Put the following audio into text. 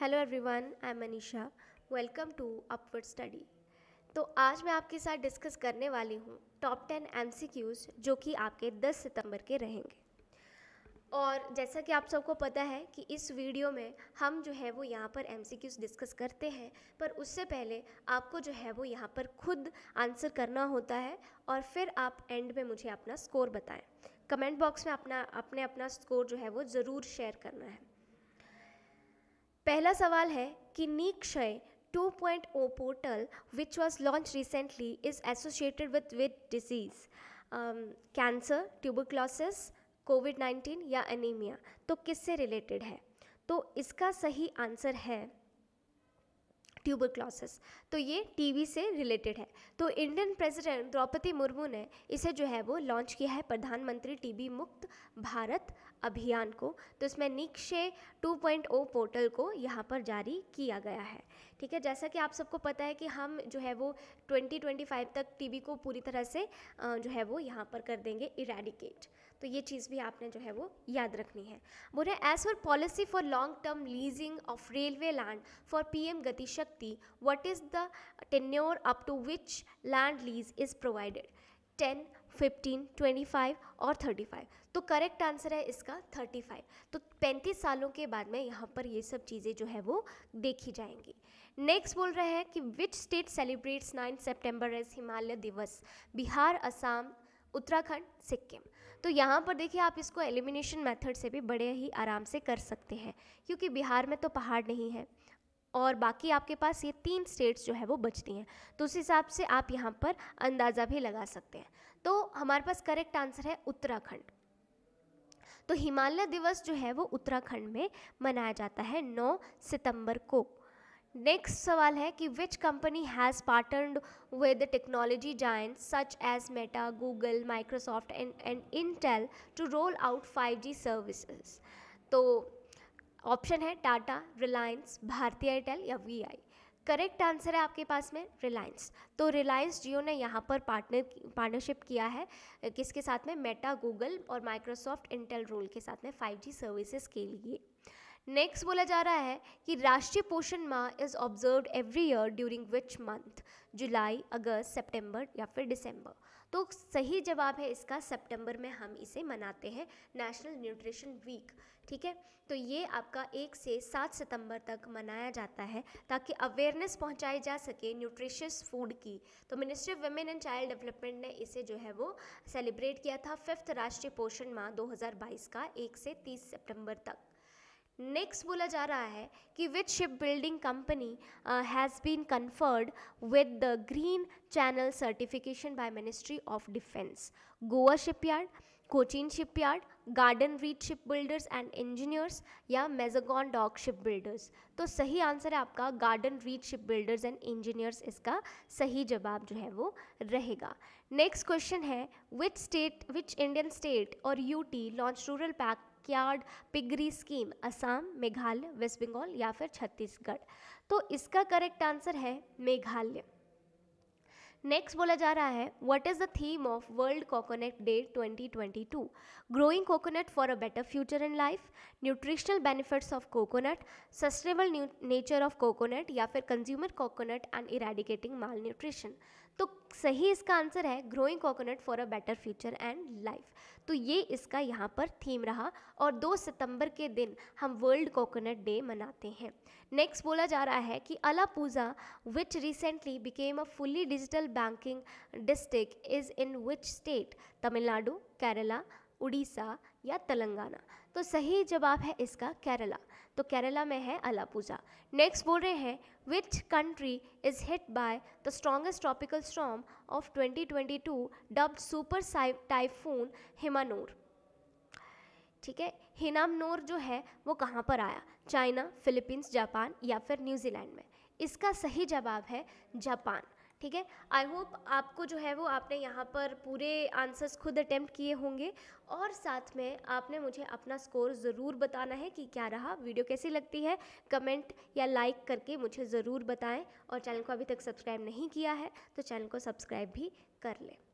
hello everyone I am Manisha welcome to upward study तो आज मैं आपके साथ डिस्कस करने वाली हूँ टॉप टेन एम जो कि आपके 10 सितंबर के रहेंगे और जैसा कि आप सबको पता है कि इस वीडियो में हम जो है वो यहाँ पर एम डिस्कस करते हैं पर उससे पहले आपको जो है वो यहाँ पर खुद आंसर करना होता है और फिर आप एंड में मुझे अपना स्कोर बताएं कमेंट बॉक्स में अपना अपने अपना स्कोर जो है वो ज़रूर शेयर करना है पहला सवाल है कि Nikshay 2.0 portal which was launch recently is associated with with disease cancer tuberculosis covid 19 या एनीमिया तो किससे रिलेटेड है तो इसका सही आंसर है ट्यूबर क्लॉसेस तो ये टीवी से रिलेटेड है तो इंडियन प्रेसिडेंट द्रौपदी मुर्मू ने इसे जो है वो लॉन्च किया है प्रधानमंत्री टीबी मुक्त भारत अभियान को तो इसमें निक्षे 2.0 पोर्टल को यहाँ पर जारी किया गया है ठीक है जैसा कि आप सबको पता है कि हम जो है वो 2025 तक टीबी को पूरी तरह से जो है वो यहाँ पर कर देंगे इरेडिकेट तो ये चीज़ भी आपने जो है वो याद रखनी है बोल रहे as for policy for long term leasing of railway land for P M Gatishakti what is the tenure up to which land lease is provided ten fifteen twenty five और थर्टी फाइव तो करेक्ट आंसर है इसका thirty five तो पैंतीस सालों के बाद में यहाँ पर ये सब चीज़ें जो है वो देखी जाएंगी नेक्स्ट बोल रहे हैं कि which state celebrates nine September as Himalaya Diwas Bihar Assam Uttarakhand Sikkim तो यहाँ पर देखिए आप इसको एलिमिनेशन मेथड से भी बड़े ही आराम से कर सकते हैं क्योंकि बिहार में तो पहाड़ नहीं है और बाकी आपके पास ये तीन स्टेट्स जो है वो बचती हैं तो उस हिसाब से आप यहाँ पर अंदाज़ा भी लगा सकते हैं तो हमारे पास करेक्ट आंसर है उत्तराखंड तो हिमालय दिवस जो है वो उत्तराखंड में मनाया जाता है 9 सितंबर को नेक्स्ट सवाल है कि which company has partnered with technology giant such as Meta Google Microsoft and and Intel to roll out 5G services तो ऑप्शन है टाटा रिलायंस भारतीय एयरटेल या वी आई करेक्ट आंसर है आपके पास में रिलायंस तो रिलायंस जियो ने यहाँ पर पार्टनर पार्टनरशिप किया है किसके साथ में मेटा गूगल और माइक्रोसॉफ्ट इंटेल रोल के साथ में 5G सर्विसेज के लिए नेक्स्ट बोला जा रहा है कि Rashtriya Poshan Maah is observe every year during which month जुलाई अगस्त सितंबर या फिर दिसंबर तो सही जवाब है इसका सितंबर में हम इसे मनाते हैं नेशनल न्यूट्रिशन वीक ठीक है तो ये आपका एक से सात सितंबर तक मनाया जाता है ताकि अवेयरनेस पहुंचाई जा सके न्यूट्रिशियस फूड की तो ministry of women and child development ने इसे जो है वो सेलिब्रेट किया था फिफ्थ राष्ट्रीय पोषण माह 2022 का एक से तीस सितंबर तक नेक्स्ट बोला जा रहा है कि which ship building company has been conferred with the green channel certification by ministry of defence Goa shipyard ship shipyard Garden Reach ship builders and engineers या मेजागॉन डॉक शिप बिल्डर्स तो सही आंसर है आपका Garden Reach ship builders and engineers इसका सही जवाब जो है वो रहेगा नेक्स्ट क्वेश्चन है which state which Indian state और UT launch rural backyard piggery scheme Assam Meghalaya West Bengal या फिर छत्तीसगढ़ तो इसका करेक्ट आंसर है मेघालय नेक्स्ट बोला जा रहा है what is the theme of World Coconut Day 2022 growing coconut for a better future in life nutritional benefits of coconut sustainable nature of coconut या फिर consumer coconut and eradicating malnutrition तो सही इसका answer है growing coconut for a better future and life तो ये इसका यहाँ पर थीम रहा और 2 सितंबर के दिन हम वर्ल्ड कोकोनट डे मनाते हैं नेक्स्ट बोला जा रहा है कि Alappuzha which recently became a fully digital banking district is in which state Tamil Nadu Kerala Orissa या तेलंगाना तो सही जवाब है इसका केरला तो केरला में है अलापूजा नेक्स्ट बोल रहे हैं which country is hit by the strongest tropical storm of 2022 dubbed super typhoon Hinnamnor ठीक है हिनामनोर जो है वो कहाँ पर आया चाइना फिलीपींस जापान या फिर न्यूजीलैंड में इसका सही जवाब है जापान ठीक है आई होप आपको जो है वो आपने यहाँ पर पूरे आंसर्स खुद अटैम्प्ट किए होंगे और साथ में आपने मुझे अपना स्कोर ज़रूर बताना है कि क्या रहा वीडियो कैसी लगती है कमेंट या लाइक करके मुझे ज़रूर बताएं और चैनल को अभी तक सब्सक्राइब नहीं किया है तो चैनल को सब्सक्राइब भी कर लें